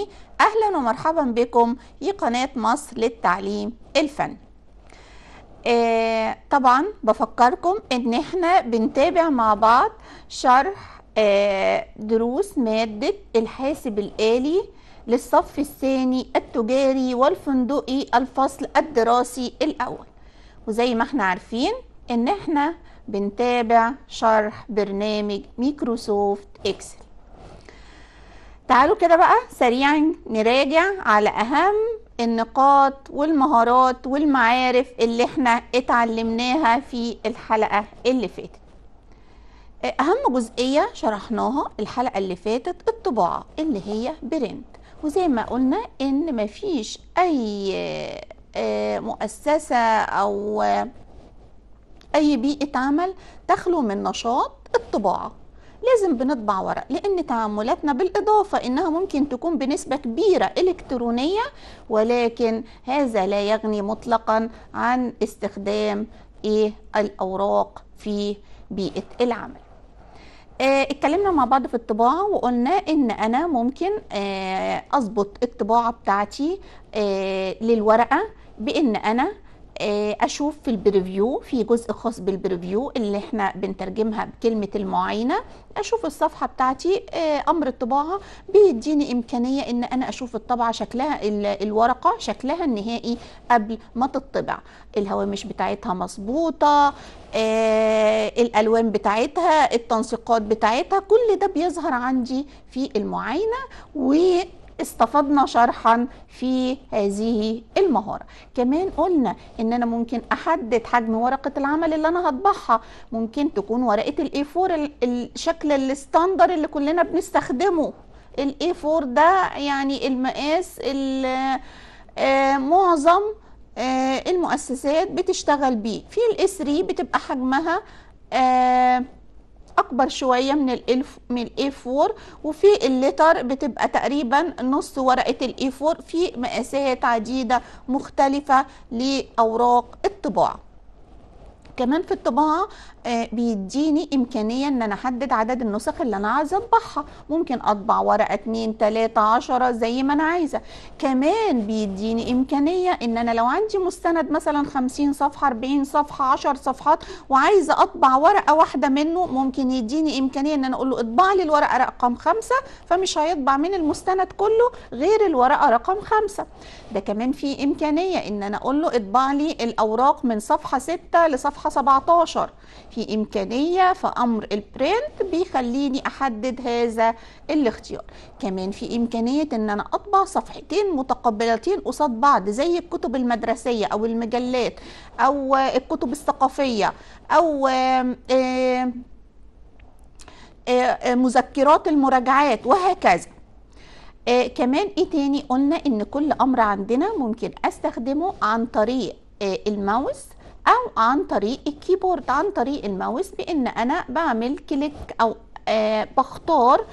الفني أهلا ومرحبا بكم في قناة مصر للتعليم الفني آه طبعا بفكركم ان احنا بنتابع مع بعض شرح آه دروس مادة الحاسب الآلي للصف الثاني التجاري والفندقي الفصل الدراسي الأول وزي ما احنا عارفين ان احنا بنتابع شرح برنامج ميكروسوفت اكسل تعالوا كده بقى سريعا نراجع على أهم النقاط والمهارات والمعارف اللي احنا اتعلمناها في الحلقة اللي فاتت أهم جزئية شرحناها الحلقة اللي فاتت الطباعة اللي هي برنت وزي ما قلنا إن مفيش أي آه، مؤسسة أو أي بيئة عمل تخلو من نشاط الطباعة لازم بنطبع ورق لأن تعاملاتنا بالإضافة إنها ممكن تكون بنسبة كبيرة إلكترونية ولكن هذا لا يغني مطلقا عن استخدام إيه الأوراق في بيئة العمل آه، اتكلمنا مع بعض في الطباعة وقلنا ان انا ممكن آه، اظبط الطباعة بتاعتي آه، للورقة بان انا آه، اشوف في البريفيو في جزء خاص بالبريفيو اللي احنا بنترجمها بكلمه المعاينه اشوف الصفحه بتاعتي آه، امر الطباعه بيديني امكانيه ان انا اشوف الطبعه شكلها الورقه شكلها النهائي قبل ما تطبع الهوامش بتاعتها مظبوطه آه الالوان بتاعتها التنسيقات بتاعتها كل ده بيظهر عندي في المعاينه و استفدنا شرحا في هذه المهارة كمان قلنا ان انا ممكن احدد حجم ورقة العمل اللي انا هطبعها ممكن تكون ورقة الاي 4 الشكل الستاندر اللي كلنا بنستخدمه الاي 4 ده يعني المقاس آه، معظم آه، المؤسسات بتشتغل بيه في الاس 3 بتبقى حجمها آه، اكبر شويه من ال من الاي 4 وفي الليتر بتبقى تقريبا نص ورقه الاي 4 في مقاسات عديده مختلفه لاوراق الطباعه كمان في الطباعة آه، بيديني امكانيه ان انا احدد عدد النسخ اللي انا عايزه اطبعها ممكن اطبع ورقه 2 3 10 زي ما انا عايزه كمان بيديني امكانيه ان انا لو عندي مستند مثلا 50 صفحه 40 صفحه 10 صفحات وعايزه اطبع ورقه واحده منه ممكن يديني امكانيه ان انا اقول له اطبع لي الورقه رقم خمسة فمش هيطبع من المستند كله غير الورقه رقم خمسة ده كمان في امكانيه ان انا اقول له اطبع لي الاوراق من صفحه 6 لصفحه 17 في إمكانية فأمر البرنت بيخليني أحدد هذا الاختيار كمان في إمكانية أن أنا أطبع صفحتين متقابلتين قصاد بعض زي الكتب المدرسية أو المجلات أو الكتب الثقافية أو مذكرات المراجعات وهكذا آه كمان ايه تاني قلنا ان كل امر عندنا ممكن استخدمه عن طريق آه الماوس او عن طريق الكيبورد عن طريق الماوس بان انا بعمل كليك او آه بختار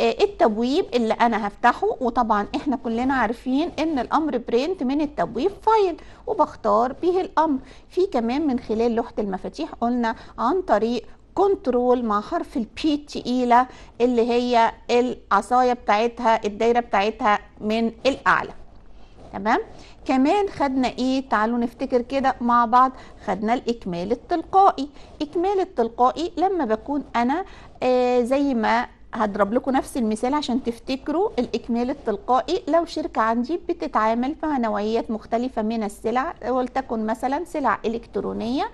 آه التبويب اللي انا هفتحه وطبعا احنا كلنا عارفين ان الامر برينت من التبويب فايل وبختار به الامر في كمان من خلال لوحه المفاتيح قلنا عن طريق كنترول مع حرف البي تقيله e اللي هي العصايه بتاعتها الدايره بتاعتها من الاعلى تمام كمان خدنا ايه تعالوا نفتكر كده مع بعض خدنا الاكمال التلقائي اكمال التلقائي لما بكون انا آه زي ما هضرب لكم نفس المثال عشان تفتكروا الاكمال التلقائي لو شركه عندي بتتعامل مع نوعيات مختلفه من السلع ولتكن مثلا سلع الكترونيه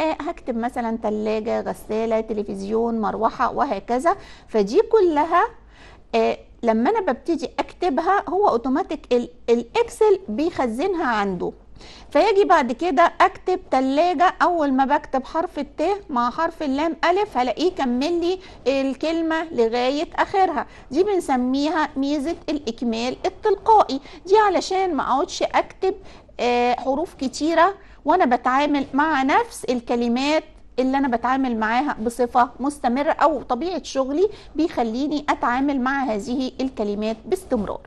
آه، هكتب مثلا ثلاجه غساله تلفزيون مروحه وهكذا فدي كلها آه، لما انا ببتدي اكتبها هو اوتوماتيك الاكسل بيخزنها عنده فيجي بعد كده اكتب تلاجة اول ما بكتب حرف الت مع حرف اللام الف هلاقيه كمل لي الكلمة لغاية اخرها دي بنسميها ميزة الاكمال التلقائي دي علشان ما اقعدش اكتب آه، حروف كتيرة وانا بتعامل مع نفس الكلمات اللي انا بتعامل معاها بصفه مستمره او طبيعه شغلي بيخليني اتعامل مع هذه الكلمات باستمرار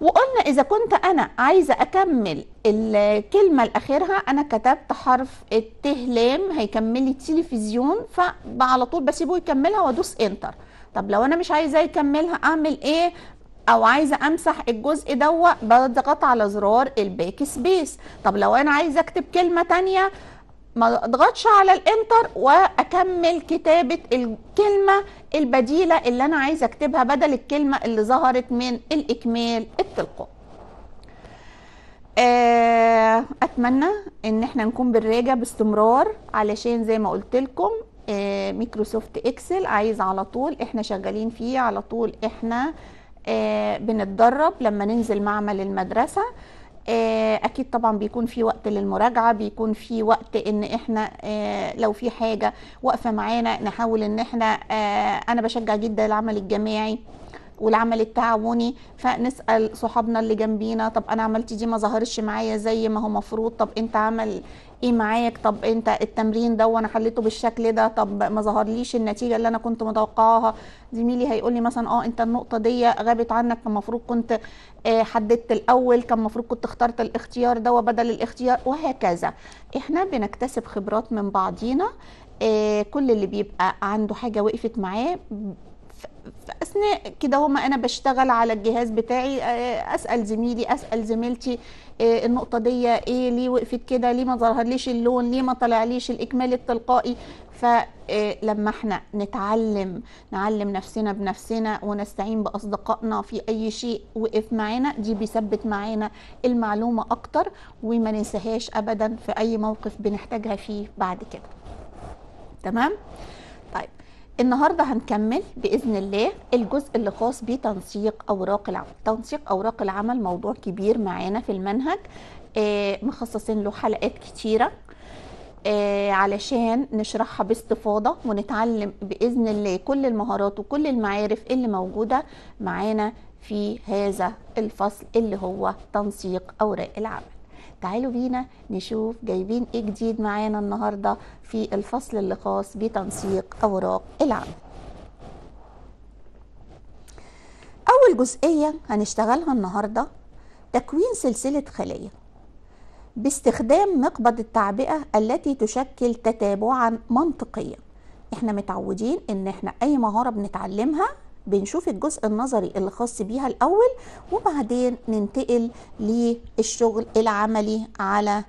وقلنا اذا كنت انا عايزه اكمل الكلمه لاخرها انا كتبت حرف التهلام هيكمل لي تلفزيون فعلى طول بسيبه يكملها وادوس انتر طب لو انا مش عايزاه يكملها اعمل ايه او عايزه امسح الجزء دوت بضغط على زرار الباك سبيس طب لو انا عايزه اكتب كلمه ثانيه ما اضغطش على الانتر واكمل كتابه الكلمه البديله اللي انا عايزه اكتبها بدل الكلمه اللي ظهرت من الاكمال التلقائي آه، اتمنى ان احنا نكون بنراجع باستمرار علشان زي ما قلت لكم آه، ميكروسوفت اكسل عايز على طول احنا شغالين فيه على طول احنا آه، بنتدرب لما ننزل معمل المدرسه آه، اكيد طبعا بيكون في وقت للمراجعه بيكون في وقت ان احنا آه، لو في حاجه واقفه معانا نحاول ان احنا آه، انا بشجع جدا العمل الجماعي والعمل التعاوني فنسال صحابنا اللي جنبينا طب انا عملت دي ما ظهرش معايا زي ما هو مفروض طب انت عمل ايه معاك طب انت التمرين ده وانا حليته بالشكل ده طب ما ظهرليش النتيجه اللي انا كنت متوقعاها زميلي هيقول لي مثلا اه انت النقطه دي غابت عنك كان المفروض كنت آه، حددت الاول كان المفروض كنت اخترت الاختيار ده وبدل الاختيار وهكذا احنا بنكتسب خبرات من بعضينا آه، كل اللي بيبقى عنده حاجه وقفت معاه فاثناء كده هما انا بشتغل على الجهاز بتاعي آه، اسال زميلي اسال زميلتي آه، النقطه دي ايه ليه وقفت كده ليه ما ظهرليش اللون ليه ما طلعليش الاكمال التلقائي فلما آه، احنا نتعلم نعلم نفسنا بنفسنا ونستعين باصدقائنا في اي شيء وقف معانا دي بيثبت معانا المعلومه اكتر وما ننساهاش ابدا في اي موقف بنحتاجها فيه بعد كده تمام طيب النهارده هنكمل باذن الله الجزء اللي خاص بتنسيق اوراق العمل تنسيق اوراق العمل موضوع كبير معانا في المنهج آه، مخصصين له حلقات كتيره آه، علشان نشرحها باستفاضه ونتعلم باذن الله كل المهارات وكل المعارف اللي موجوده معانا في هذا الفصل اللي هو تنسيق اوراق العمل تعالوا بينا نشوف جايبين ايه جديد معانا النهارده في الفصل اللي خاص بتنسيق اوراق العمل اول جزئيه هنشتغلها النهارده تكوين سلسله خليه باستخدام مقبض التعبئه التي تشكل تتابعا منطقيا احنا متعودين ان احنا اي مهاره بنتعلمها بنشوف الجزء النظري اللي خاص بيها الاول وبعدين ننتقل للشغل العملي على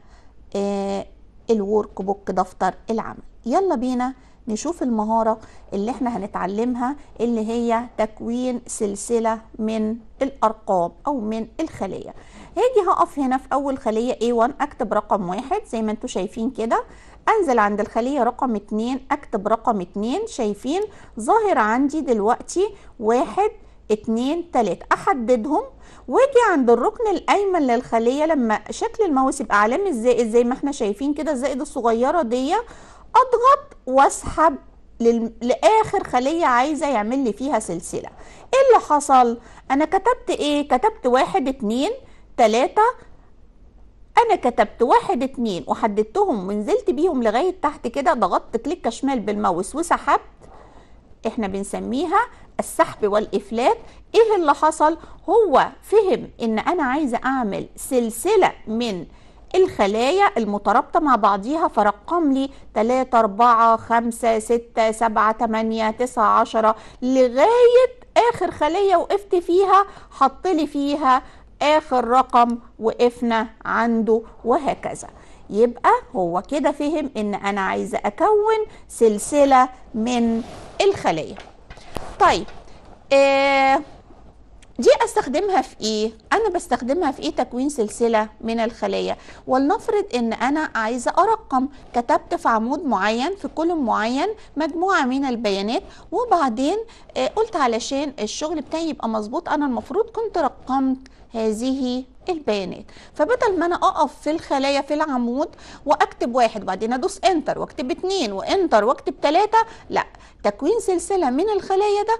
آه، الورك بوك دفتر العمل يلا بينا نشوف المهارة اللي احنا هنتعلمها اللي هي تكوين سلسلة من الأرقام أو من الخلية هاجي هقف هنا في أول خلية A1 أكتب رقم واحد زي ما انتوا شايفين كده انزل عند الخلية رقم اتنين اكتب رقم اتنين شايفين ظاهر عندي دلوقتي واحد اتنين تلاتة احددهم واجي عند الركن الايمن للخلية لما شكل الماوس يبقى علامة الزائد زي ما احنا شايفين كده الزائد الصغيرة دي اضغط واسحب لاخر خليه عايزه يعمل لي فيها سلسله ايه اللي حصل انا كتبت ايه كتبت واحد اتنين تلاته انا كتبت واحد اتنين وحددتهم ونزلت بيهم لغايه تحت كده ضغطت كليك شمال بالماوس وسحبت احنا بنسميها السحب والافلات ايه اللي حصل هو فهم ان انا عايزه اعمل سلسله من الخلايا المترابطة مع بعضيها فرقم لي 3 4 5 6 7 8 9 10 لغاية آخر خلية وقفت فيها حط لي فيها اخر رقم وقفنا عنده وهكذا يبقى هو كده فهم ان انا عايزه اكون سلسله من الخليه طيب آه، دي استخدمها في ايه انا بستخدمها في ايه تكوين سلسله من الخليه ولنفرض ان انا عايزه ارقم كتبت في عمود معين في كل معين مجموعه من البيانات وبعدين آه، قلت علشان الشغل بتاعي يبقى مظبوط انا المفروض كنت رقمت هذه البيانات فبدل ما انا اقف في الخلايا في العمود واكتب واحد وبعدين ادوس انتر واكتب اتنين وانتر واكتب تلاتة لا تكوين سلسلة من الخلايا ده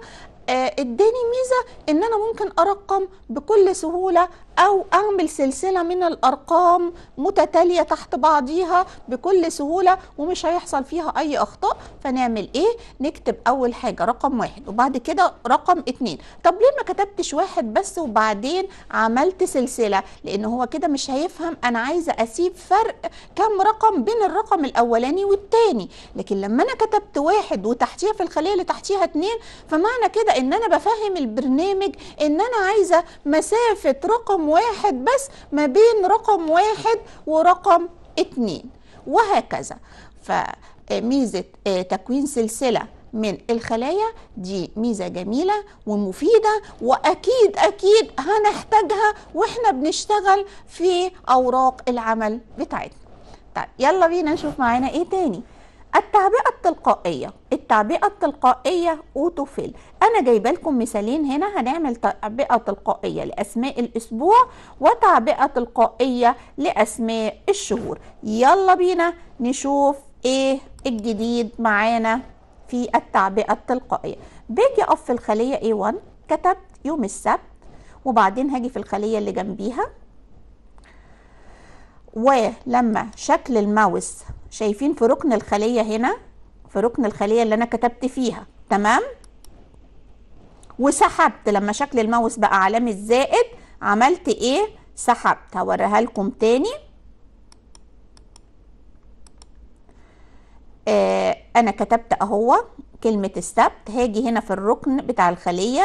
آه، اداني ميزه ان انا ممكن ارقم بكل سهوله أو أعمل سلسلة من الأرقام متتالية تحت بعضيها بكل سهولة ومش هيحصل فيها أي أخطاء فنعمل إيه؟ نكتب أول حاجة رقم واحد وبعد كده رقم اتنين طب ليه ما كتبتش واحد بس وبعدين عملت سلسلة؟ لأن هو كده مش هيفهم أنا عايزة أسيب فرق كم رقم بين الرقم الأولاني والتاني لكن لما أنا كتبت واحد وتحتيها في الخلية اللي تحتيها اتنين فمعنى كده إن أنا بفهم البرنامج إن أنا عايزة مسافة رقم واحد بس ما بين رقم واحد ورقم اتنين وهكذا فميزة آه، تكوين سلسلة من الخلايا دي ميزة جميلة ومفيدة وأكيد أكيد هنحتاجها وإحنا بنشتغل في أوراق العمل بتاعتنا طيب يلا بينا نشوف معانا إيه تاني التعبئة التلقائية التعبئة التلقائية أوتوفيل أنا جايبة لكم مثالين هنا هنعمل تعبئة تلقائية لأسماء الأسبوع وتعبئة تلقائية لأسماء الشهور يلا بينا نشوف إيه الجديد معانا في التعبئة التلقائية باجي أقف في الخلية A1 كتبت يوم السبت وبعدين هاجي في الخلية اللي جنبيها ولما شكل الماوس شايفين في ركن الخلية هنا في ركن الخلية اللي أنا كتبت فيها تمام وسحبت لما شكل الماوس بقى علامة زائد عملت إيه سحبت هوريها لكم تاني آه أنا كتبت أهو كلمة السبت هاجي هنا في الركن بتاع الخلية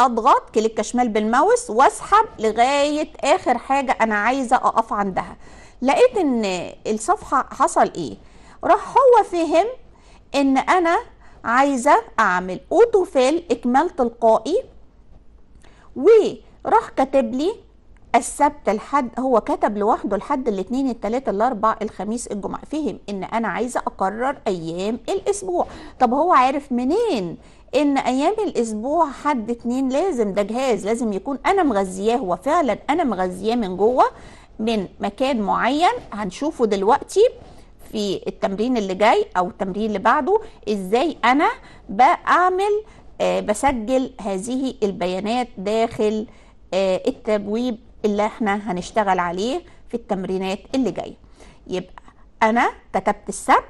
اضغط كليك شمال بالماوس واسحب لغايه اخر حاجه انا عايزه اقف عندها لقيت ان الصفحه حصل ايه راح هو فهم ان انا عايزه اعمل اوتو فيل اكمال تلقائي وراح كاتب لي السبت الحد هو كتب لوحده الحد الاثنين الثلاثة الاربع الخميس الجمعه فهم ان انا عايزه اقرر ايام الاسبوع طب هو عارف منين ان ايام الاسبوع حد اتنين لازم ده جهاز لازم يكون انا مغذياه هو فعلا انا مغذياه من جوه من مكان معين هنشوفه دلوقتي في التمرين اللي جاي او التمرين اللي بعده ازاي انا بعمل آه بسجل هذه البيانات داخل آه التبويب اللي احنا هنشتغل عليه في التمرينات اللي جايه يبقى انا كتبت السبت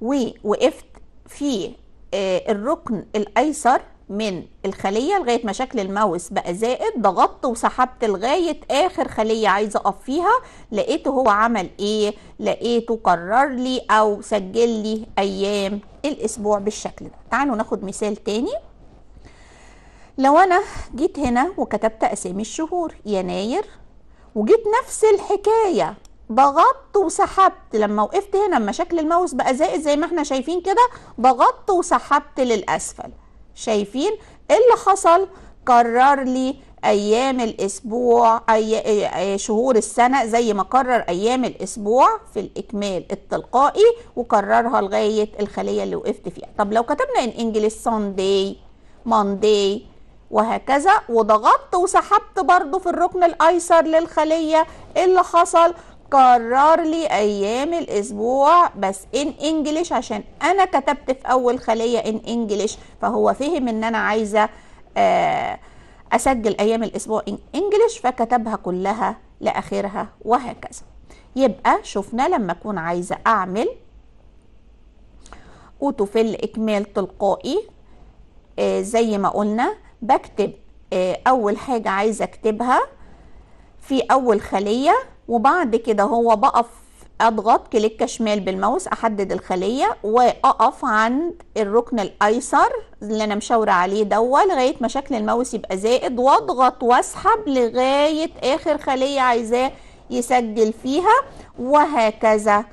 ووقفت في آه الركن الايسر من الخلية لغاية ما شكل الماوس بقى زائد ضغطت وسحبت لغاية آخر خلية عايزة أقف فيها لقيته هو عمل إيه لقيته قرر لي أو سجل لي أيام الأسبوع بالشكل ده تعالوا ناخد مثال تاني لو أنا جيت هنا وكتبت أسامي الشهور يناير وجيت نفس الحكاية ضغطت وسحبت لما وقفت هنا لما شكل الماوس بقى زائد زي ما احنا شايفين كده ضغطت وسحبت للأسفل شايفين اللي حصل كرر لي ايام الاسبوع أي شهور السنه زي ما كرر ايام الاسبوع في الاكمال التلقائي وكررها لغايه الخليه اللي وقفت فيها طب لو كتبنا ان انجلش سانداي مانداي وهكذا وضغطت وسحبت برضو في الركن الايسر للخليه إيه اللي حصل كرر لي ايام الاسبوع بس ان انجلش عشان انا كتبت في اول خليه ان انجلش فهو فهم ان انا عايزه آه، اسجل ايام الاسبوع ان انجلش فكتبها كلها لاخرها وهكذا يبقى شفنا لما اكون عايزه اعمل اوتوفيل اكمال تلقائي آه، زي ما قلنا بكتب آه، اول حاجه عايزه اكتبها في اول خليه وبعد كده هو بقف اضغط كليك شمال بالماوس احدد الخليه واقف عند الركن الايسر اللي انا مشاوره عليه دوا لغايه ما شكل الماوس يبقى زائد واضغط واسحب لغايه اخر خليه عايزاه يسجل فيها وهكذا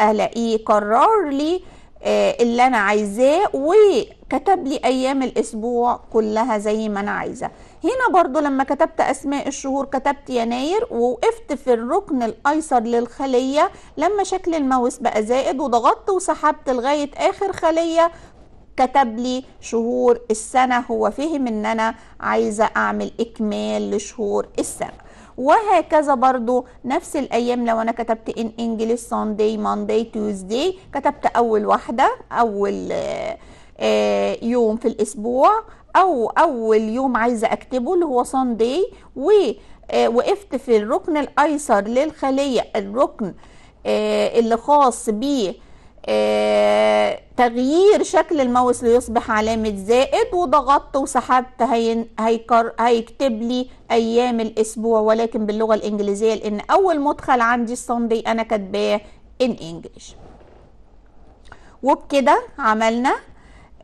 الاقيه قرر لي آه، اللي انا عايزاه وكتب لي ايام الاسبوع كلها زي ما انا عايزه هنا برضو لما كتبت أسماء الشهور كتبت يناير ووقفت في الركن الأيسر للخلية لما شكل الماوس بقى زائد وضغطت وسحبت لغاية آخر خلية كتب لي شهور السنة هو فهم ان انا عايزة اعمل اكمال لشهور السنة وهكذا برضو نفس الايام لو انا كتبت ان انجلش ساندي ماندي تيوزداي كتبت اول واحدة اول آه، آه، يوم في الاسبوع او اول يوم عايزه اكتبه اللي هو صن ووقفت آه، في الركن الايسر للخليه الركن آه، اللي خاص ب آه، تغيير شكل الماوس ليصبح علامة زائد وضغطت وسحبت هين هيكر هيكتب لي أيام الأسبوع ولكن باللغة الإنجليزية لأن أول مدخل عندي الصندي أنا كاتباه ان انجلش وبكده عملنا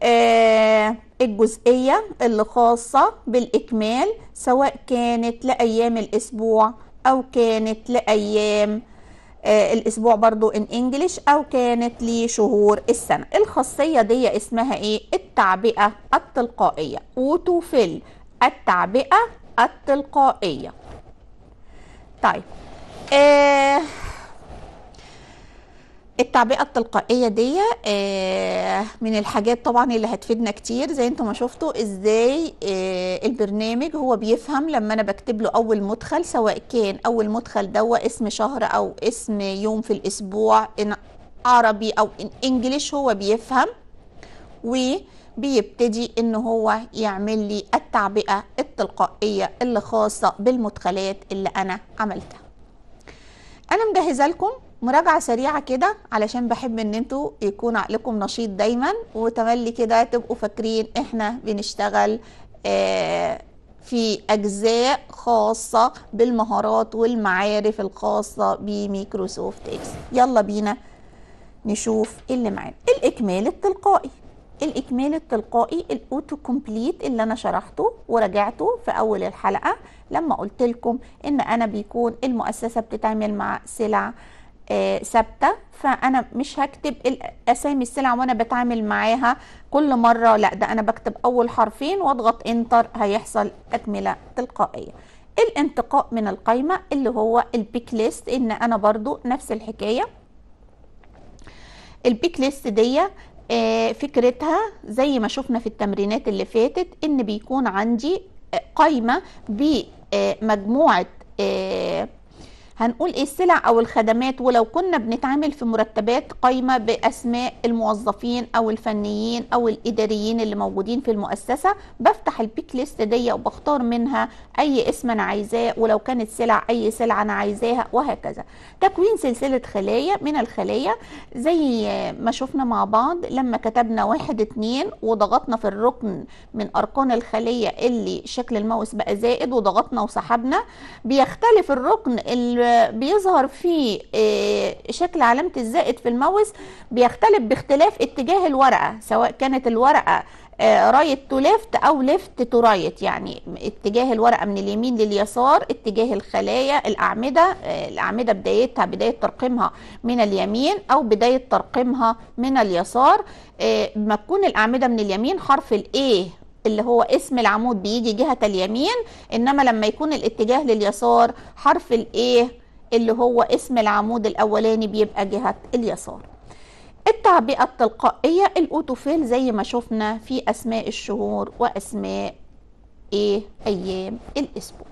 آه، الجزئية اللي خاصة بالإكمال سواء كانت لأيام الأسبوع أو كانت لأيام آه، الأسبوع برضو إن إنجليش أو كانت لشهور السنة الخاصية دي اسمها إيه؟ التعبئة التلقائية وتوفل التعبئة التلقائية طيب آه التعبئه التلقائيه دي آه، من الحاجات طبعا اللي هتفيدنا كتير زي انتم ما شفتوا ازاي آه، البرنامج هو بيفهم لما انا بكتب له اول مدخل سواء كان اول مدخل دو اسم شهر او اسم يوم في الاسبوع إن عربي او إن انجليش هو بيفهم وبيبتدي ان هو يعمل لي التعبئه التلقائيه اللي خاصه بالمدخلات اللي انا عملتها انا مجهزه لكم مراجعة سريعة كده علشان بحب ان انتوا يكون عقلكم نشيط دايما وتملي كده تبقوا فاكرين احنا بنشتغل آه، في أجزاء خاصة بالمهارات والمعارف الخاصة بميكروسوفت إكس يلا بينا نشوف اللي معانا الإكمال التلقائي الإكمال التلقائي الأوتو كومبليت اللي أنا شرحته وراجعته في أول الحلقة لما قلت لكم إن أنا بيكون المؤسسة بتتعمل مع سلع آه، ثابته فانا مش هكتب اسامي السلع وانا بتعامل معاها كل مره لا ده انا بكتب اول حرفين واضغط انتر هيحصل تكمله تلقائيه الانتقاء من القايمه اللي هو البيك ليست ان انا برضو نفس الحكايه البيك ليست دي آه، فكرتها زي ما شفنا في التمرينات اللي فاتت ان بيكون عندي قايمه بمجموعه آه، هنقول ايه السلع او الخدمات ولو كنا بنتعامل في مرتبات قايمه باسماء الموظفين او الفنيين او الاداريين اللي موجودين في المؤسسه بفتح البيك ليست دي وبختار منها اي اسم انا عايزاه ولو كانت سلع اي سلعه انا عايزاها وهكذا تكوين سلسله خلايا من الخلايا زي ما شفنا مع بعض لما كتبنا واحد اتنين وضغطنا في الركن من اركان الخليه اللي شكل الماوس بقى زائد وضغطنا وسحبنا بيختلف الركن اللي بيظهر فيه آه، شكل علامه الزائد في الموز بيختلف باختلاف اتجاه الورقه سواء كانت الورقه رايت تو ليفت او ليفت تو رايت يعني اتجاه الورقه من اليمين لليسار اتجاه الخلايا الاعمده آه، الاعمده بدايتها بدايه ترقيمها من اليمين او بدايه ترقيمها من اليسار آه، ما تكون الاعمده من اليمين حرف الاي اللي هو اسم العمود بيجي جهة اليمين انما لما يكون الاتجاه لليسار حرف الايه اللي هو اسم العمود الاولاني بيبقى جهة اليسار التعبئة التلقائية الاوتوفيل زي ما شفنا في اسماء الشهور واسماء ايه ايام الاسبوع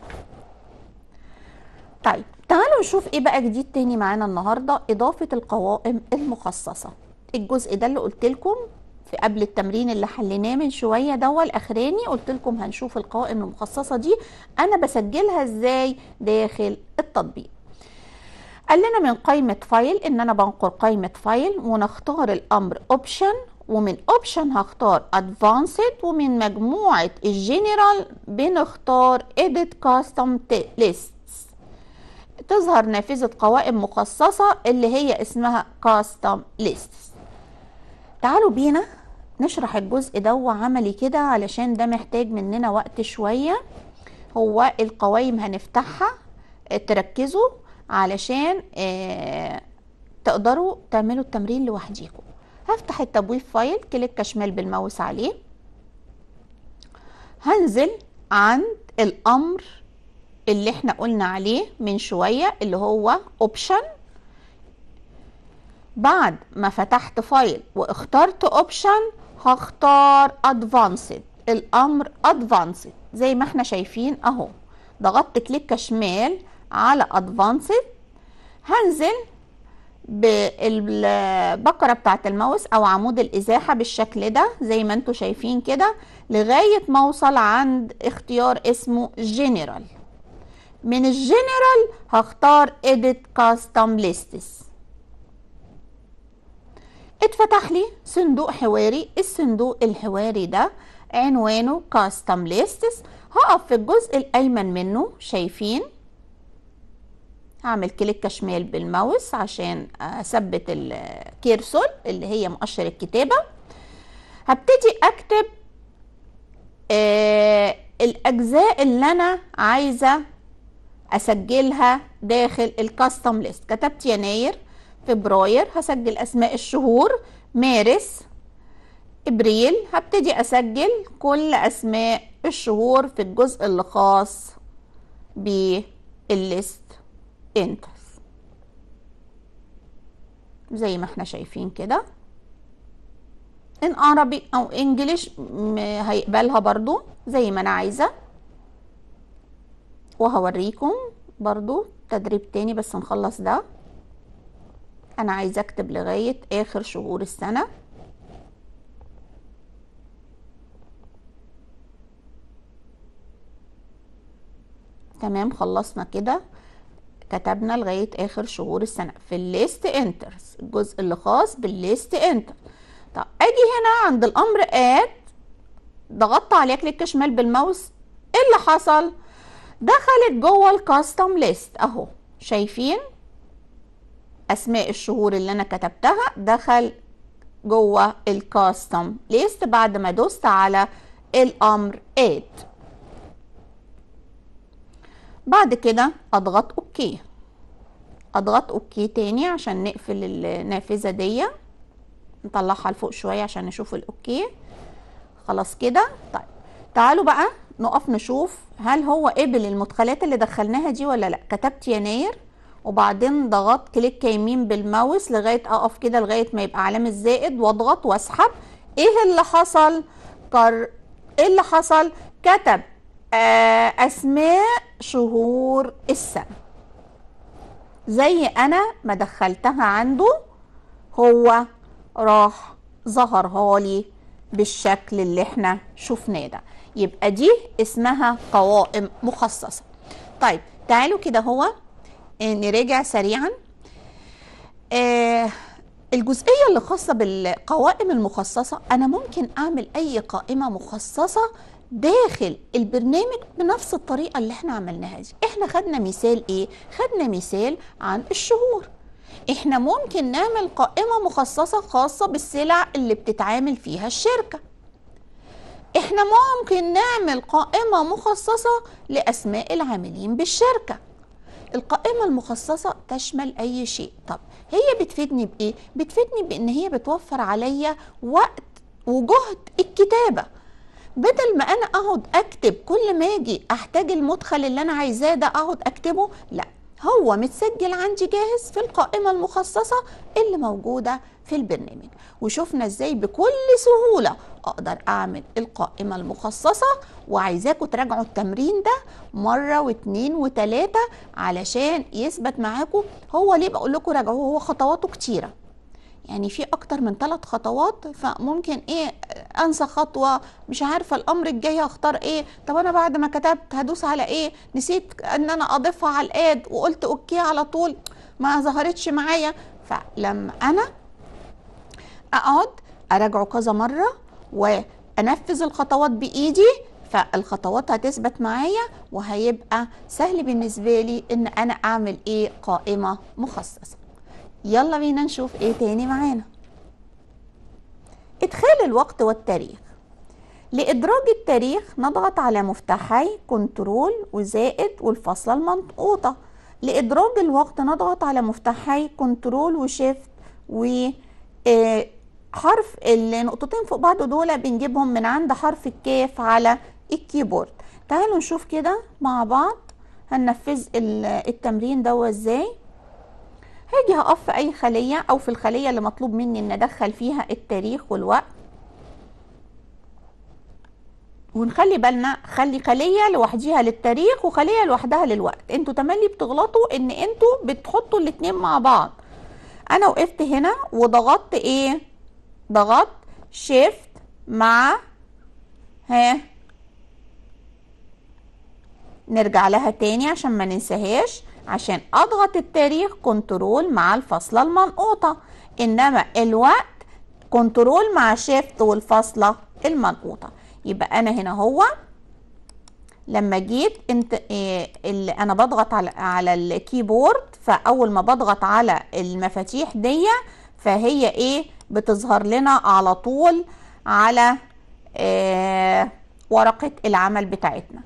طيب تعالوا نشوف ايه بقى جديد تاني معانا النهارده اضافه القوائم المخصصه الجزء ده اللي قلت لكم في قبل التمرين اللي حليناه من شويه دوا الاخراني قلت لكم هنشوف القوائم المخصصه دي انا بسجلها ازاي داخل التطبيق قال لنا من قائمه فايل ان انا بنقر قائمه فايل ونختار الامر اوبشن ومن اوبشن هختار ادفانسد ومن مجموعه الجنرال بنختار اديت كاستم ليست تظهر نافذه قوائم مخصصه اللي هي اسمها Custom ليست تعالوا بينا نشرح الجزء ده عملي كده علشان ده محتاج مننا وقت شوية هو القوايم هنفتحها آه، تركزوا علشان آه، تقدروا تعملوا التمرين لوحديكم هفتح التبويب فايل كليك شمال بالماوس عليه هنزل عند الامر اللي احنا قلنا عليه من شوية اللي هو اوبشن بعد ما فتحت فايل واخترت اوبشن هختار ادفانسد الامر ادفانسد زي ما احنا شايفين اهو ضغطت كليك شمال على ادفانسد هنزل بالبقرة بتاعة الماوس او عمود الازاحة بالشكل ده زي ما انتوا شايفين كده لغاية ما اوصل عند اختيار اسمه جنرال من الجنرال هختار edit custom lists اتفتح لي صندوق حواري الصندوق الحواري ده عنوانه كاستم lists هقف في الجزء الايمن منه شايفين هعمل كليك شمال بالماوس عشان اثبت الكيرسول اللي هي مؤشر الكتابه هبتدي اكتب آه الاجزاء اللي انا عايزه اسجلها داخل الكاستم ليست كتبت يناير فبراير هسجل أسماء الشهور مارس إبريل هبتدي أسجل كل أسماء الشهور في الجزء اللي خاص بالليست انترز زي ما احنا شايفين كده ان عربي او انجليش هيقبلها برضو زي ما انا عايزة وهوريكم برضو تدريب تاني بس نخلص ده انا عايزه اكتب لغايه اخر شهور السنه تمام خلصنا كده كتبنا لغايه اخر شهور السنه في الليست انترز الجزء اللي خاص بالليست انتر طب اجي هنا عند الامر اد ضغطت عليه كليك شمال بالماوس ايه اللي حصل دخلت جوه الكاستم ليست اهو شايفين اسماء الشهور اللي انا كتبتها دخل جوه الكاستم ليست بعد ما دوست على الامر اد بعد كده اضغط اوكي اضغط اوكي تاني عشان نقفل النافذه دي نطلعها لفوق شويه عشان نشوف الاوكي خلاص كده طيب تعالوا بقى نقف نشوف هل هو قبل المدخلات اللي دخلناها دي ولا لا كتبت يناير وبعدين ضغط كليك يمين بالماوس لغايه اقف كده لغايه ما يبقى علامه زائد واضغط واسحب ايه اللي حصل كر ايه اللي حصل كتب آه اسماء شهور السنه زي انا ما دخلتها عنده هو راح ظهرها لي بالشكل اللي احنا شفناه ده يبقى دي اسمها قوائم مخصصه طيب تعالوا كده هو نراجع سريعا آه، الجزئية اللي خاصة بالقوائم المخصصة أنا ممكن أعمل أي قائمة مخصصة داخل البرنامج بنفس الطريقة اللي احنا عملناها دي احنا خدنا مثال ايه؟ خدنا مثال عن الشهور احنا ممكن نعمل قائمة مخصصة خاصة بالسلع اللي بتتعامل فيها الشركة احنا ممكن نعمل قائمة مخصصة لأسماء العاملين بالشركة القائمة المخصصة تشمل أي شيء طب هي بتفيدني بإيه؟ بتفيدني بإن هي بتوفر عليا وقت وجهد الكتابة بدل ما انا اقعد اكتب كل ما اجي احتاج المدخل اللي انا عايزاه ده اقعد اكتبه لا هو متسجل عندي جاهز في القائمة المخصصة اللي موجودة في البرنامج وشفنا ازاي بكل سهولة اقدر اعمل القائمة المخصصة وعايزاكم تراجعوا التمرين ده مرة واثنين وثلاثة علشان يثبت معاكم هو ليه بقول لكم راجعوه هو خطواته كتيره يعني في اكتر من ثلاث خطوات فممكن ايه انسى خطوه مش عارفه الامر الجاي هختار ايه طب انا بعد ما كتبت هدوس على ايه نسيت ان انا اضيفها على الاد وقلت اوكي على طول ما ظهرتش معايا فلما انا اقعد اراجعه كذا مره وانفذ الخطوات بايدي فالخطوات هتثبت معايا وهيبقى سهل بالنسبه لي ان انا اعمل ايه قائمه مخصصه يلا بينا نشوف ايه تاني معانا ادخال الوقت والتاريخ لإدراج التاريخ نضغط على مفتاحي كنترول وزائد والفاصلة المنقوطة لإدراج الوقت نضغط على مفتاحي كنترول وشيفت و آه، حرف النقطتين فوق بعض دول بنجيبهم من عند حرف الكاف على الكيبورد تعالوا نشوف كده مع بعض هننفذ التمرين ده ازاي هاجي هقف في اي خليه او في الخليه اللي مطلوب مني ان ادخل فيها التاريخ والوقت ونخلي بالنا خلي خليه لوحديها للتاريخ وخليه لوحدها للوقت انتوا تملي بتغلطوا ان انتوا بتحطوا الاتنين مع بعض انا وقفت هنا وضغطت ايه ضغطت شيفت مع ها نرجع لها تاني عشان ما ننساهاش عشان اضغط التاريخ كنترول مع الفاصله المنقوطه انما الوقت كنترول مع شيفت والفاصله المنقوطه يبقى انا هنا هو لما جيت انت إيه انا بضغط على على الكيبورد فاول ما بضغط على المفاتيح دي فهي ايه بتظهر لنا على طول على إيه ورقه العمل بتاعتنا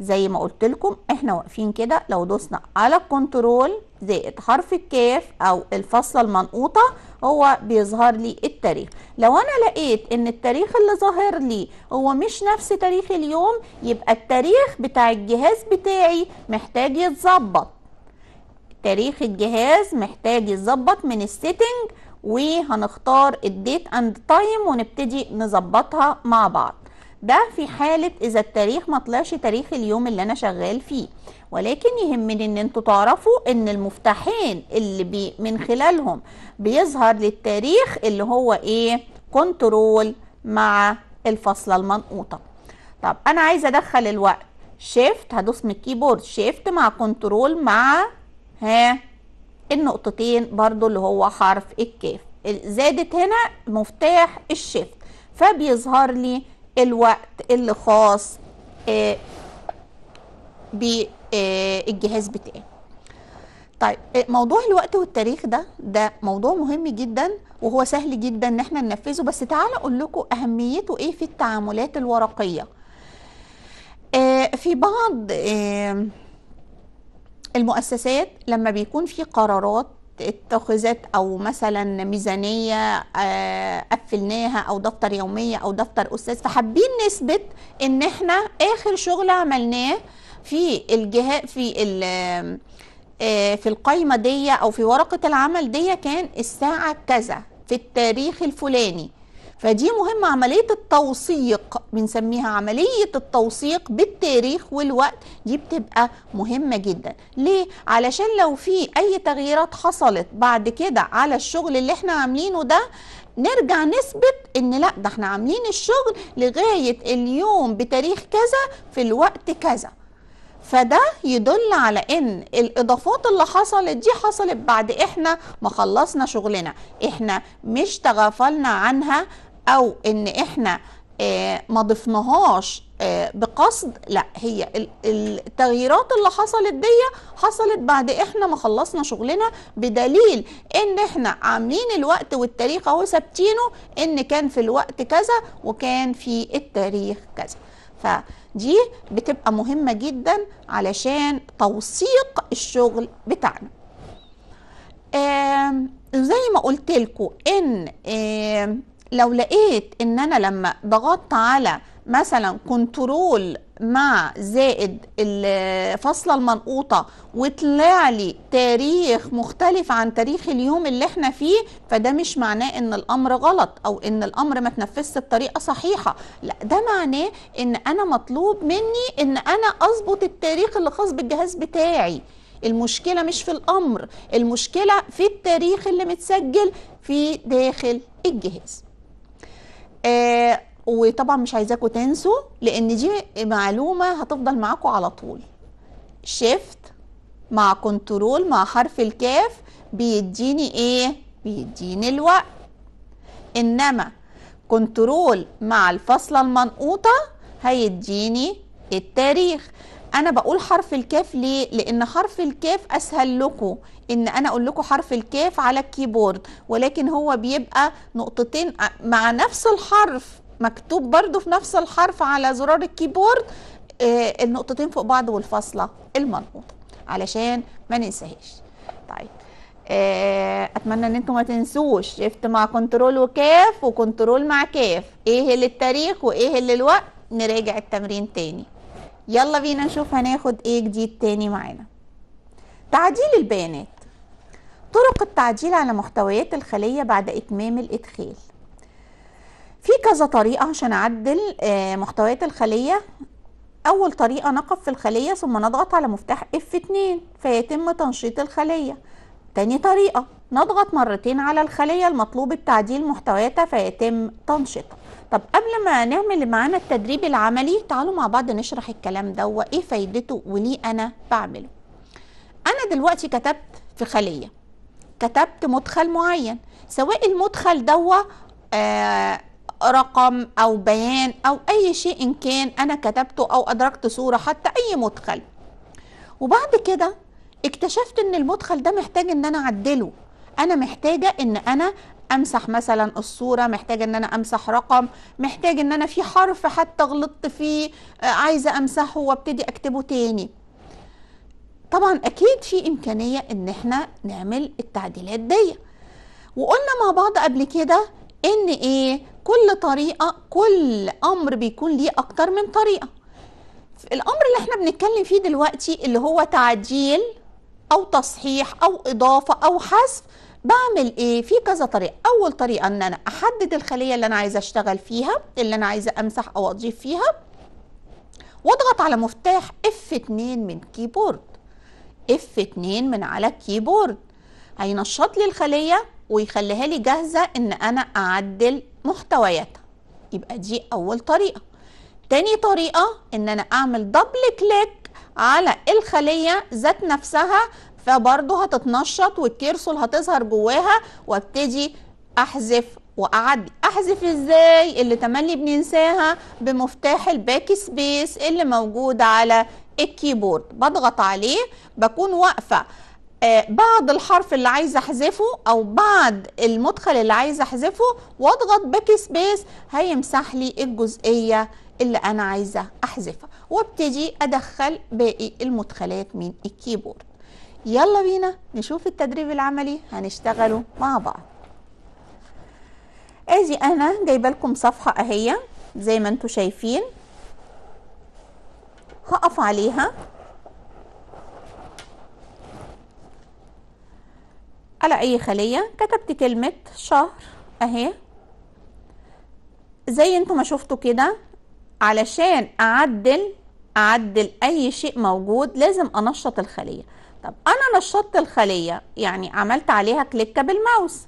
زي ما قلت لكم احنا واقفين كده لو دوسنا على الكنترول زائد حرف الكاف او الفاصله المنقوطه هو بيظهر لي التاريخ لو انا لقيت ان التاريخ اللي ظاهر لي هو مش نفس تاريخ اليوم يبقى التاريخ بتاع الجهاز بتاعي محتاج يتظبط تاريخ الجهاز محتاج يتظبط من السيتنج وهنختار الديت اند تايم ونبتدي نظبطها مع بعض ده في حالة إذا التاريخ ما طلعش تاريخ اليوم اللي أنا شغال فيه ولكن يهمني إن أنتوا تعرفوا إن المفتاحين اللي بي من خلالهم بيظهر للتاريخ اللي هو إيه كنترول مع الفصلة المنقوطة طب أنا عايزة أدخل الوقت شيفت هدوس من الكيبورد شيفت مع كنترول مع ها النقطتين برضو اللي هو حرف الكاف زادت هنا مفتاح الشيفت فبيظهر لي الوقت اللي خاص آه، بالجهاز آه، بتاعي طيب آه، موضوع الوقت والتاريخ ده ده موضوع مهم جدا وهو سهل جدا ان احنا ننفذه بس تعالى اقول لكم اهميته ايه في التعاملات الورقيه في بعض المؤسسات لما بيكون في قرارات اتخذت او مثلا ميزانيه آه، قفلناها او دفتر يوميه او دفتر استاذ فحابين نثبت ان احنا اخر شغل عملناه في الجهاز في آه، في القايمه دي او في ورقه العمل دي كان الساعه كذا في التاريخ الفلاني فدي مهمة عملية التوثيق بنسميها عملية التوثيق بالتاريخ والوقت دي بتبقى مهمة جدا ليه؟ علشان لو في أي تغييرات حصلت بعد كده على الشغل اللي احنا عاملينه ده نرجع نثبت ان لا ده احنا عاملين الشغل لغاية اليوم بتاريخ كذا في الوقت كذا فده يدل على ان الاضافات اللي حصلت دي حصلت بعد احنا ما خلصنا شغلنا احنا مش تغافلنا عنها او ان احنا آه، ما ضفناهاش آه، بقصد لا هي التغييرات اللي حصلت دي حصلت بعد احنا ما خلصنا شغلنا بدليل ان احنا عاملين الوقت والتاريخ اهو ثابتينه ان كان في الوقت كذا وكان في التاريخ كذا فدي بتبقى مهمة جدا علشان توثيق الشغل بتاعنا زي ما قلت لكم ان لو لقيت ان انا لما ضغطت على مثلا كنترول مع زائد الفاصله المنقوطه وطلع لي تاريخ مختلف عن تاريخ اليوم اللي احنا فيه فده مش معناه ان الامر غلط او ان الامر ما اتنفذش بطريقه صحيحه لا ده معناه ان انا مطلوب مني ان انا اظبط التاريخ اللي خاص بالجهاز بتاعي المشكله مش في الامر المشكله في التاريخ اللي متسجل في داخل الجهاز آه وطبعا مش عايزاكوا تنسوا لان دي معلومه هتفضل معاكم على طول شيفت مع كنترول مع حرف الكاف بيديني ايه بيديني الوقت انما كنترول مع الفاصله المنقوطه هيديني التاريخ انا بقول حرف الكاف ليه لان حرف الكاف اسهل لكم ان انا اقول لكم حرف الكاف على الكيبورد ولكن هو بيبقى نقطتين آه، مع نفس الحرف مكتوب برضو في نفس الحرف على زرار الكيبورد آه النقطتين فوق بعض والفاصله المربوطه علشان ما ننساهاش طيب آه اتمنى ان انتم ما تنسوش شفت مع كنترول وكاف وكنترول مع كاف ايه للتاريخ وايه للوقت نراجع التمرين تاني يلا بينا نشوف هناخد ايه جديد تاني معانا تعديل البيانات طرق التعديل على محتويات الخلية بعد إتمام الإدخال في كذا طريقة عشان أعدل آه، محتويات الخلية أول طريقة نقف في الخلية ثم نضغط على مفتاح F2 فيتم تنشيط الخلية تاني طريقة نضغط مرتين على الخلية المطلوب التعديل محتوياتها فيتم تنشيطها طب قبل ما نعمل معانا التدريب العملي تعالوا مع بعض نشرح الكلام ده وإيه فايدته وليه أنا بعمله أنا دلوقتي كتبت في خلية كتبت مدخل معين سواء المدخل دوا آه رقم او بيان او اي شيء إن كان انا كتبته او ادركت صورة حتى اي مدخل وبعد كده اكتشفت ان المدخل ده محتاج ان انا اعدله انا محتاجة ان انا امسح مثلا الصوره محتاجه ان انا امسح رقم محتاج ان انا في حرف حتى غلطت فيه آه، عايزه امسحه وابتدي اكتبه تاني طبعا اكيد في امكانيه ان احنا نعمل التعديلات دي وقلنا مع بعض قبل كده ان ايه كل طريقه كل امر بيكون ليه اكتر من طريقه الامر اللي احنا بنتكلم فيه دلوقتي اللي هو تعديل او تصحيح او اضافه او حذف بعمل ايه في كذا طريقه اول طريقه ان انا احدد الخليه اللي انا عايزه اشتغل فيها اللي انا عايزه امسح او اضيف فيها واضغط على مفتاح F2 من كيبورد F2 من على الكيبورد هينشط لي الخلية ويخليها لي جاهزة إن أنا أعدل محتوياتها يبقى دي أول طريقة تاني طريقة إن أنا أعمل دبل كليك على الخلية ذات نفسها فبرضه هتتنشط والكيرسول هتظهر جواها وابتدي أحذف واعدي احذف ازاي اللي تملي بننساها بمفتاح الباك سبيس اللي موجود على الكيبورد بضغط عليه بكون واقفه آه، بعد الحرف اللي عايزه احذفه او بعد المدخل اللي عايزه احذفه واضغط باك سبيس هيمسح لي الجزئيه اللي انا عايزه احذفها وابتدي ادخل باقي المدخلات من الكيبورد يلا بينا نشوف التدريب العملي هنشتغله مع بعض ادي انا جايبه لكم صفحه اهي زي ما انتم شايفين هقف عليها على اي خلية كتبت كلمة شهر اهي زي انتوا ما شفتوا كده علشان اعدل اعدل اي شيء موجود لازم انشط الخلية طب انا نشطت الخلية يعني عملت عليها كليكة بالماوس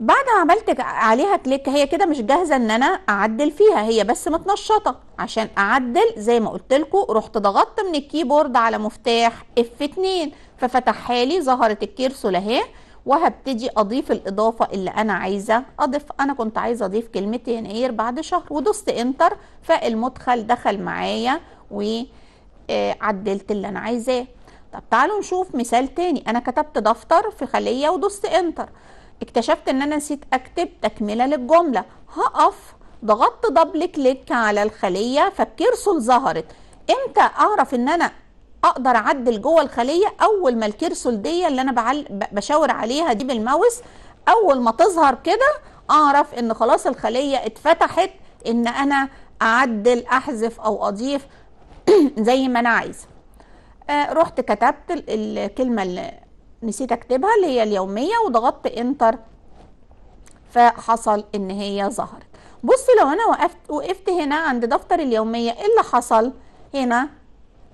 بعد ما عملت عليها كليك هي كده مش جاهزه ان انا اعدل فيها هي بس متنشطه عشان اعدل زي ما قلت لكم رحت ضغطت من الكيبورد على مفتاح اف 2 ففتحها لي ظهرت الكيرسول اهي وهبتدي اضيف الاضافه اللي انا عايزه اضيف انا كنت عايزه اضيف كلمه يناير بعد شهر ودوست انتر فالمدخل دخل معايا وعدلت آه، اللي انا عايزاه طب تعالوا نشوف مثال تاني انا كتبت دفتر في خليه ودوست انتر اكتشفت ان انا نسيت اكتب تكمله للجمله هقف ضغطت دبل كليك على الخليه فالكيرسول ظهرت امتى اعرف ان انا اقدر اعدل جوه الخليه اول ما الكيرسول دي اللي انا بعل... بشاور عليها دي بالماوس اول ما تظهر كده اعرف ان خلاص الخليه اتفتحت ان انا اعدل احذف او اضيف زي ما انا عايزه آه رحت كتبت الكلمه اللي نسيت اكتبها اللي هي اليوميه وضغطت انتر فحصل ان هي ظهرت بصوا لو انا وقفت وقفت هنا عند دفتر اليوميه ايه اللي حصل هنا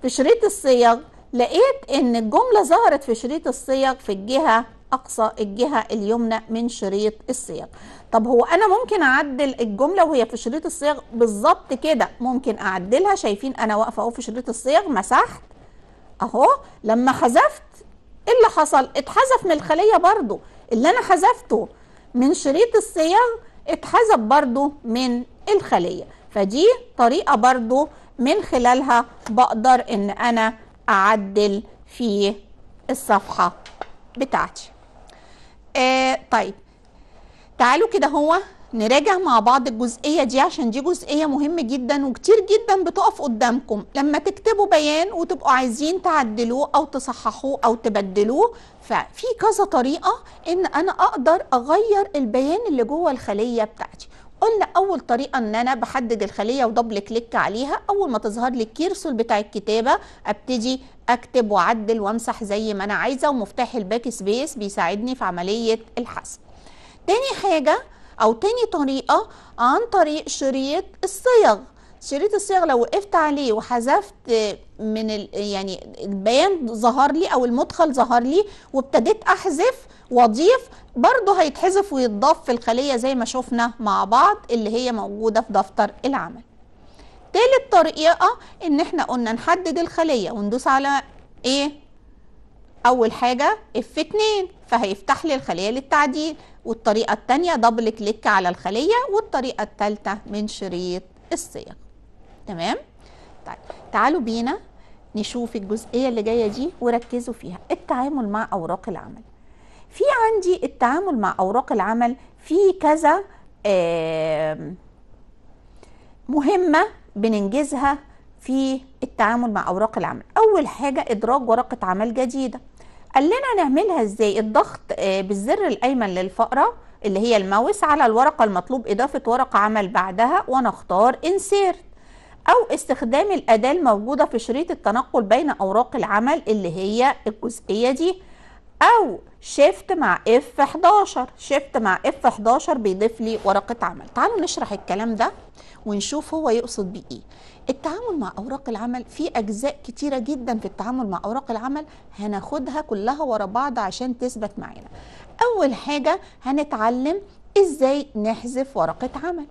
في شريط الصيغ لقيت ان الجمله ظهرت في شريط الصيغ في الجهه اقصى الجهه اليمنى من شريط الصيغ طب هو انا ممكن اعدل الجمله وهي في شريط الصيغ بالظبط كده ممكن اعدلها شايفين انا واقفه اهو في شريط الصيغ مسحت اهو لما حذفت ايه اللي حصل اتحذف من الخليه برضو اللي انا حذفته من شريط الصيغ اتحذف برضو من الخليه فدي طريقه برضو من خلالها بقدر ان انا اعدل في الصفحه بتاعتي آه طيب تعالوا كده هو نراجع مع بعض الجزئية دي عشان دي جزئية مهمة جدا وكتير جدا بتقف قدامكم لما تكتبوا بيان وتبقوا عايزين تعدلوه أو تصححوه أو تبدلوه ففي كذا طريقة إن أنا أقدر أغير البيان اللي جوه الخلية بتاعتي قلنا اول طريقه ان انا بحدد الخليه ودبل كليك عليها اول ما تظهر لي الكيرسول بتاع الكتابه ابتدي اكتب واعدل وامسح زي ما انا عايزه ومفتاح الباك سبيس بيساعدني في عمليه الحسم تاني حاجه أو تاني طريقة عن طريق شريط الصيغ شريط الصيغ لو وقفت عليه وحذفت من ال يعني البيان ظهر لي او المدخل ظهر لي وابتديت احذف واضيف برضه هيتحذف ويتضاف في الخليه زي ما شفنا مع بعض اللي هي موجوده في دفتر العمل. تالت طريقه ان احنا قلنا نحدد الخليه وندوس على ايه؟ اول حاجه اف 2 فهيفتح لي الخليه للتعديل والطريقه الثانيه دبل كليك على الخليه والطريقه الثالثه من شريط الصيغ تمام طيب تعالوا بينا نشوف الجزئيه اللي جايه دي وركزوا فيها التعامل مع اوراق العمل في عندي التعامل مع اوراق العمل في كذا مهمه بننجزها في التعامل مع اوراق العمل اول حاجه ادراج ورقه عمل جديده قال لنا نعملها ازاي الضغط آه، بالزر الايمن للفقره اللي هي الماوس على الورقه المطلوب اضافه ورقه عمل بعدها ونختار انسيرت او استخدام الاداه الموجوده في شريط التنقل بين اوراق العمل اللي هي الجزئيه دي او شيفت مع اف 11 شيفت مع اف 11 بيضيف لي ورقه عمل تعالوا نشرح الكلام ده ونشوف هو يقصد بيه ايه التعامل مع اوراق العمل في اجزاء كتيره جدا في التعامل مع اوراق العمل هناخدها كلها ورا بعض عشان تثبت معانا اول حاجه هنتعلم ازاي نحذف ورقه عمل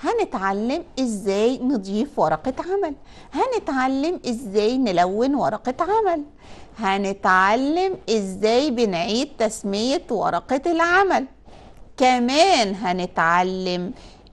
هنتعلم ازاي نضيف ورقة عمل هنتعلم ازاي نلون ورقة عمل هنتعلم ازاي بنعيد تسمية ورقة العمل كمان هنتعلم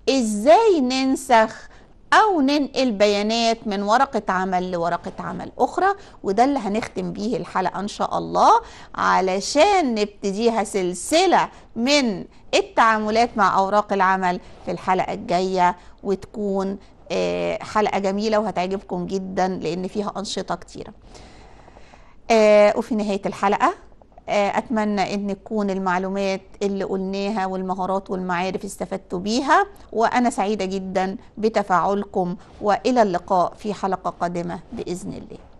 ازاي ننسخ او ننقل بيانات من ورقة عمل لورقة عمل اخرى وده اللي هنختم بيه الحلقة ان شاء الله علشان نبتديها سلسلة من التعاملات مع اوراق العمل في الحلقة الجاية وتكون آه، حلقة جميلة وهتعجبكم جدا لان فيها انشطة كتيرة آه، وفي نهاية الحلقة آه، أتمنى أن تكون المعلومات اللي قلناها والمهارات والمعارف استفدتوا بيها وأنا سعيدة جدا بتفاعلكم وإلى اللقاء في حلقة قادمة بإذن الله